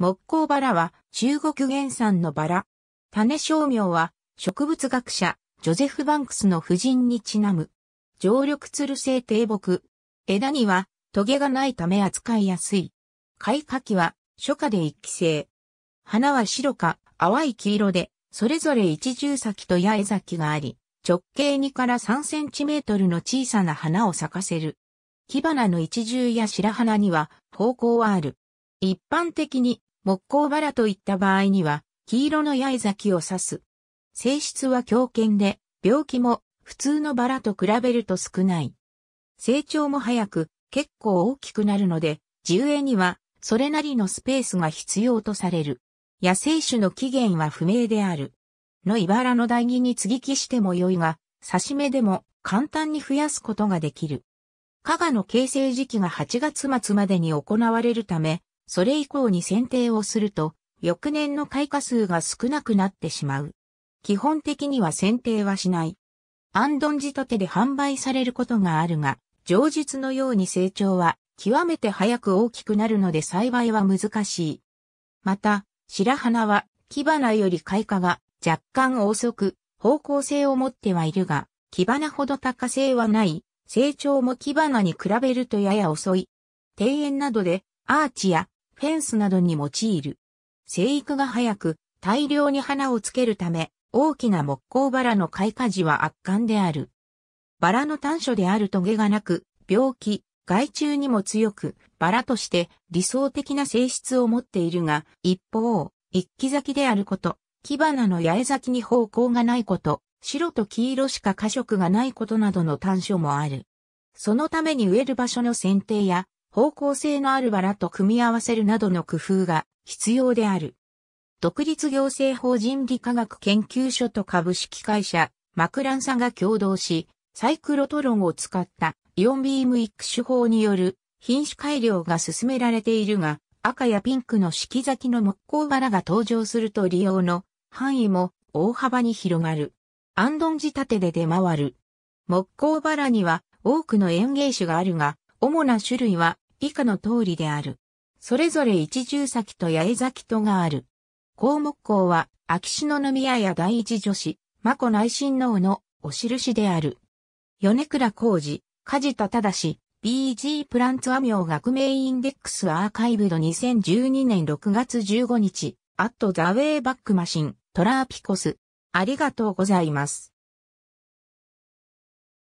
木工バラは中国原産のバラ。種商名は植物学者ジョゼフ・バンクスの夫人にちなむ。常緑つる性低木。枝にはトゲがないため扱いやすい。開花期は初夏で一期生。花は白か淡い黄色で、それぞれ一重咲きと八重咲きがあり、直径2から3センチメートルの小さな花を咲かせる。木花の一重や白花には方向はある。一般的に木工バラといった場合には、黄色の八重咲きを指す。性質は強健で、病気も普通のバラと比べると少ない。成長も早く、結構大きくなるので、地植えにはそれなりのスペースが必要とされる。野生種の起源は不明である。の茨の代木に接ぎ木しても良いが、刺し目でも簡単に増やすことができる。加賀の形成時期が8月末までに行われるため、それ以降に剪定をすると、翌年の開花数が少なくなってしまう。基本的には剪定はしない。アンドン仕立てで販売されることがあるが、上述のように成長は極めて早く大きくなるので栽培は難しい。また、白花は木花より開花が若干遅く、方向性を持ってはいるが、木花ほど高性はない、成長も木花に比べるとやや遅い。庭園などでアーチやフェンスなどに用いる。生育が早く、大量に花をつけるため、大きな木工バラの開花時は圧巻である。バラの短所であるトゲがなく、病気、害虫にも強く、バラとして理想的な性質を持っているが、一方、一気咲きであること、木花の八重咲きに方向がないこと、白と黄色しか過色がないことなどの短所もある。そのために植える場所の選定や方向性のあるバラと組み合わせるなどの工夫が必要である。独立行政法人理科学研究所と株式会社、マクランサが共同し、サイクロトロンを使ったイオンビーム育種法による品種改良が進められているが、赤やピンクの季咲きの木工バラが登場すると利用の範囲も大幅に広がる。アンドン仕立てで出回る。木工バラには多くの園芸種があるが、主な種類は以下の通りである。それぞれ一重咲きと八重咲きとがある。項目校は、秋篠宮や第一女子、真子内親王のお印である。米倉浩二、梶田忠、BG プランツアミオ学名インデックスアーカイブド2012年6月15日、アットザウェイバックマシン、トラーピコス。ありがとうございます。